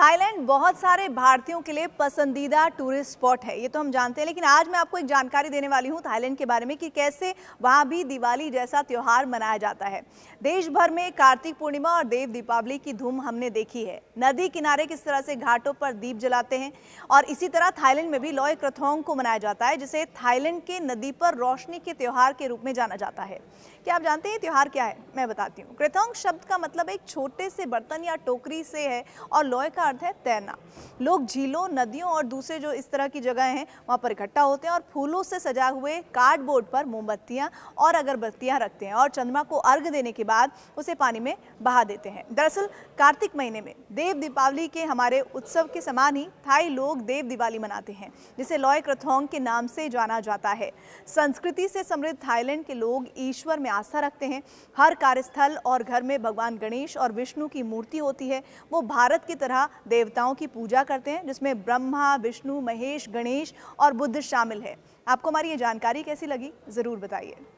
Thailand बहुत सारे भारतीयों के लिए पसंदीदा टूरिस्ट स्पॉट है ये तो हम जानते हैं लेकिन आज मैं आपको एक जानकारी देने वाली हूँ थाईलैंड के बारे में कि कैसे वहाँ भी दिवाली जैसा त्यौहार मनाया जाता है देश भर में कार्तिक पूर्णिमा और देव दीपावली की धूम हमने देखी है नदी किनारे किस तरह से घाटों पर दीप जलाते हैं और इसी तरह थाईलैंड में भी लॉय क्रथोंग को मनाया जाता है जिसे थाईलैंड के नदी पर रोशनी के त्यौहार के रूप में जाना जाता है क्या आप जानते हैं त्यौहार क्या है मैं बताती हूँ क्रथोंग शब्द का मतलब एक छोटे से बर्तन या टोकरी से है और लॉय का अर्थ है तैरना लोग झीलों नदियों और दूसरे जो इस तरह की जगह हैं वहाँ पर इकट्ठा होते हैं और फूलों से सजा हुए कार्डबोर्ड पर मोमबत्तियाँ और अगरबत्तियाँ रखते हैं और चंद्रमा को अर्घ देने के बाद उसे पानी में बहा देते हैं दरअसल कार्तिक महीने में देव दीपावली के हमारे उत्सव के समान ही थाई लोग देव दिवाली मनाते हैं जिसे लॉय क्रथोंग के नाम से जाना जाता है संस्कृति से समृद्ध थाईलैंड के लोग ईश्वर में आस्था रखते हैं हर कार्यस्थल और घर में भगवान गणेश और विष्णु की मूर्ति होती है वो भारत की तरह देवताओं की पूजा करते हैं जिसमें ब्रह्मा विष्णु महेश गणेश और बुद्ध शामिल है आपको हमारी ये जानकारी कैसी लगी ज़रूर बताइए